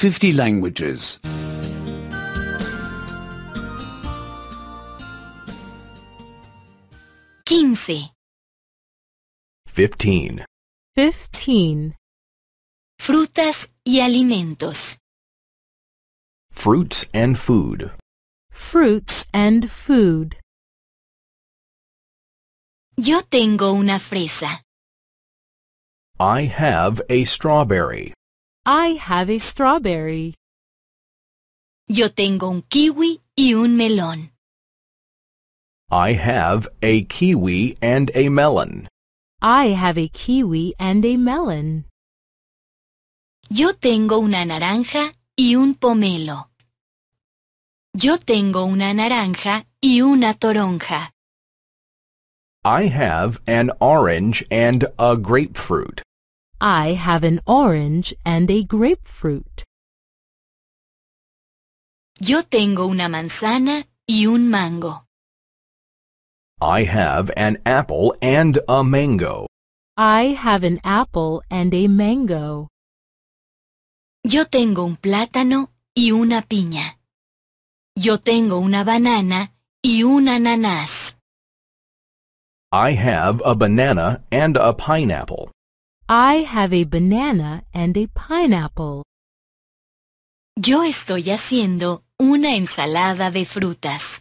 50 languages. Quince. Fifteen. Fifteen. Frutas y alimentos. Fruits and food. Fruits and food. Yo tengo una fresa. I have a strawberry. I have a strawberry. Yo tengo un kiwi y un melón. I have a kiwi and a melon. I have a kiwi and a melon. Yo tengo una naranja y un pomelo. Yo tengo una naranja y una toronja. I have an orange and a grapefruit. I have an orange and a grapefruit. Yo tengo una manzana y un mango. I have an apple and a mango. I have an apple and a mango. Yo tengo un plátano y una piña. Yo tengo una banana y un ananás. I have a banana and a pineapple. I have a banana and a pineapple. Yo estoy haciendo una ensalada de frutas.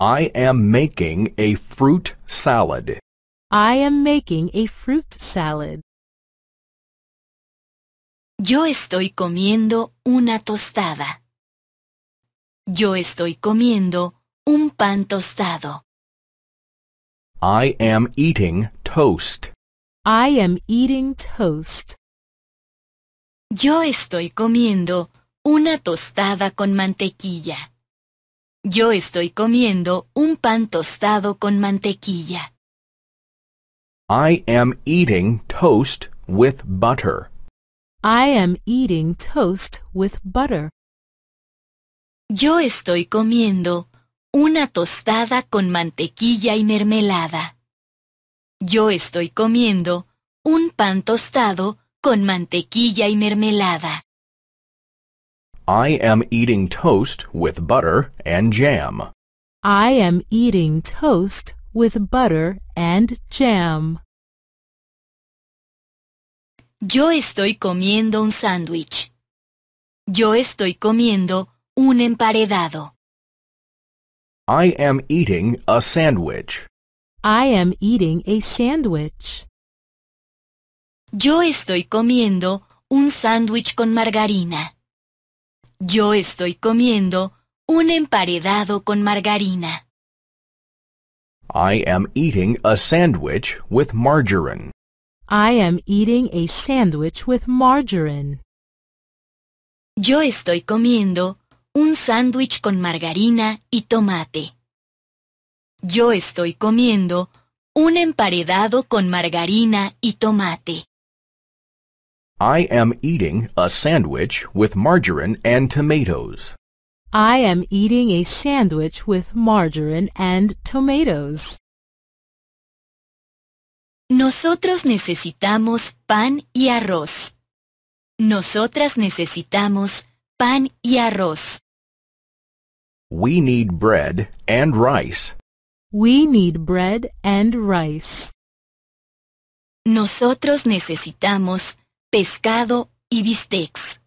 I am making a fruit salad. I am making a fruit salad. Yo estoy comiendo una tostada. Yo estoy comiendo un pan tostado. I am eating toast. I am eating toast. Yo estoy comiendo una tostada con mantequilla. Yo estoy comiendo un pan tostado con mantequilla. I am eating toast with butter. I am eating toast with butter. Yo estoy comiendo una tostada con mantequilla y mermelada. Yo estoy comiendo un pan tostado con mantequilla y mermelada. I am eating toast with butter and jam. I am eating toast with butter and jam. Yo estoy comiendo un sándwich. Yo estoy comiendo un emparedado. I am eating a sandwich. I am eating a sandwich. Yo estoy comiendo un sándwich con margarina. Yo estoy comiendo un emparedado con margarina. I am eating a sandwich with margarine. I am eating a sandwich with margarine. Yo estoy comiendo un sándwich con margarina y tomate. yo estoy comiendo un emparedado con margarina y tomate. I am eating a sandwich with margarine and tomatoes. I am eating a sandwich with margarine and tomatoes. Nosotros necesitamos pan y arroz. Nosotras necesitamos pan y arroz. We need bread and rice. We need bread and rice. Nosotros necesitamos pescado y bistecs.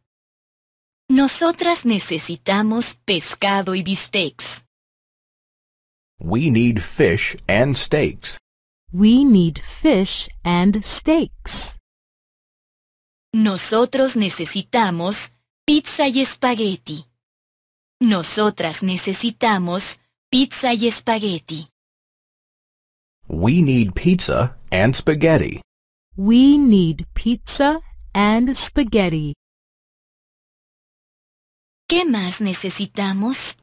Nosotras necesitamos pescado y bistecs. We need fish and steaks. We need fish and steaks. Nosotros necesitamos pizza y espagueti. Nosotras necesitamos pizza y espagueti. We need pizza and spaghetti. We need pizza and spaghetti. ¿Qué más necesitamos?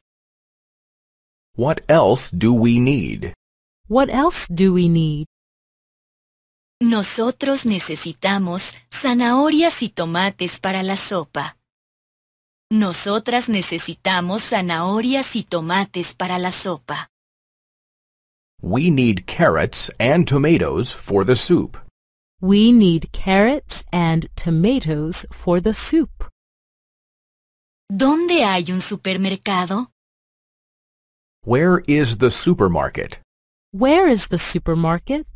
What else do we need? What else do we need? Nosotros necesitamos zanahorias y tomates para la sopa. Nosotras necesitamos zanahorias y tomates para la sopa. We need carrots and tomatoes for the soup. We need carrots and tomatoes for the soup. ¿Dónde hay un supermercado? Where is the supermarket? Where is the supermarket?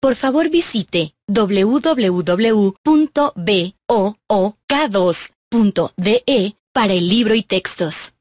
Por favor visite www.book2.de para el libro y textos.